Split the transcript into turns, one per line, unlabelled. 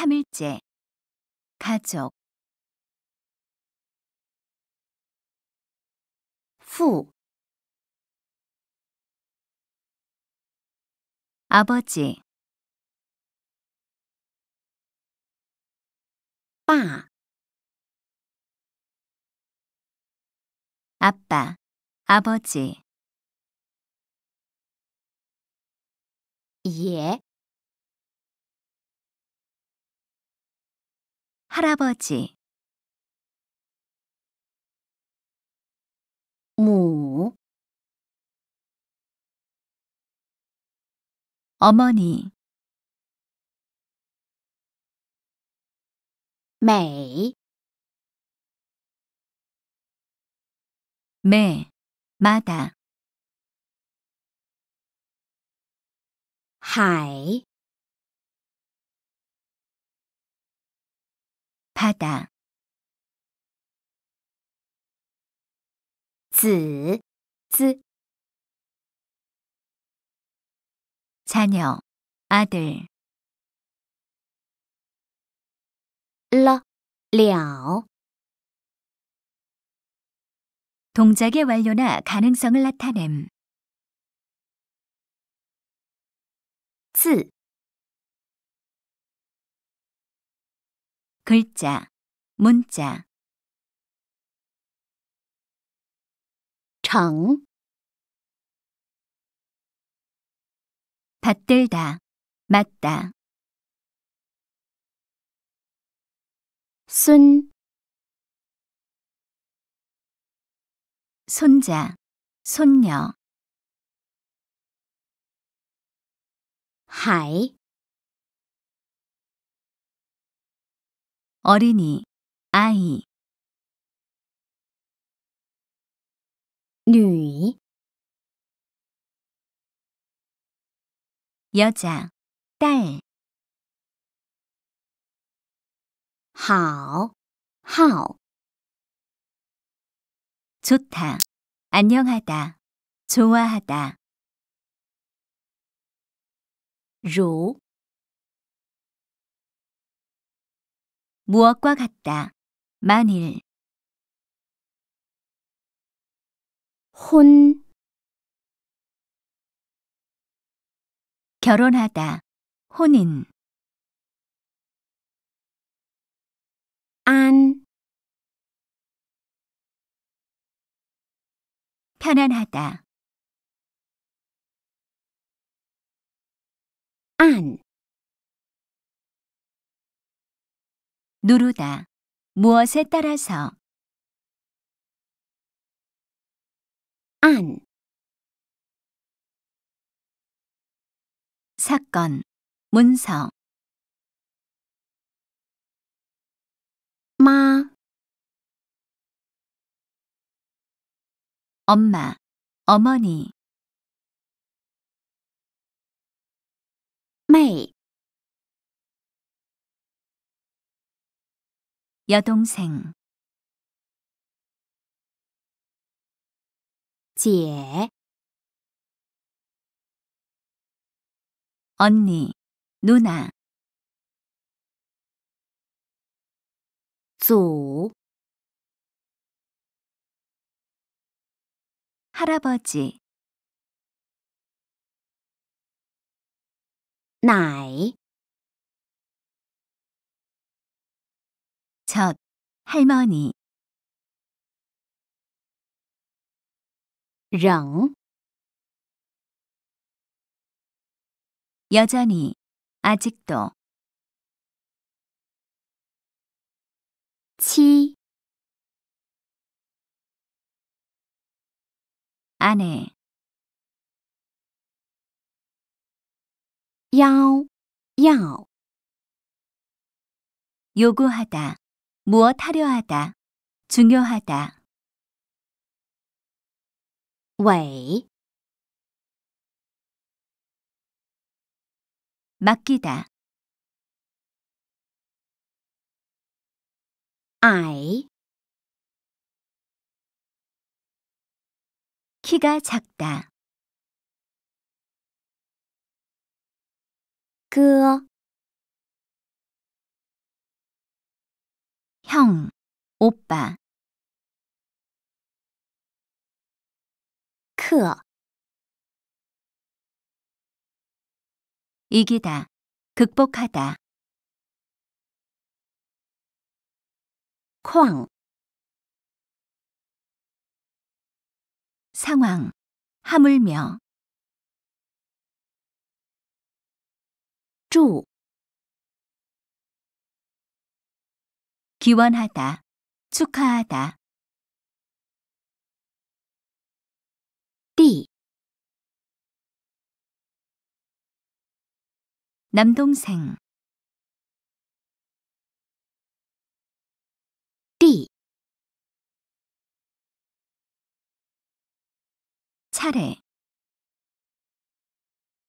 3일째 가족 후 아버지 빠 아빠 아버지 예 할아버지 모 뭐? 어머니 매매 마다 하이 하다 즈, 즈 자녀, 아들 러, 了 동작의 완료나 가능성을 나타냄 次 글자, 문자 정 받들다, 맞다. 순 손자, 손녀 하이 어린이, 아이. 女 여자, 딸. 好,好. 좋다, 안녕하다, 좋아하다. 如 무엇과 같다. 만일 혼 결혼하다. 혼인 안 편안하다. 안 누르다. 무엇에 따라서. 안. 사건. 문서. 마. 엄마. 어머니. 妹。 여동생 지 언니 누나 조 할아버지 나이 첫 할머니. 仍 여전히, 아직도. 치 아내 要要 요구하다 무엇 하려하다, 중요하다. 尾 맡기다, 矮 키가 작다, 그어 哥 형, 오빠. 课 이기다, 극복하다. 矿 상황, 하물며. 쭉. 기원하다, 축하하다. 弟 남동생 弟 차례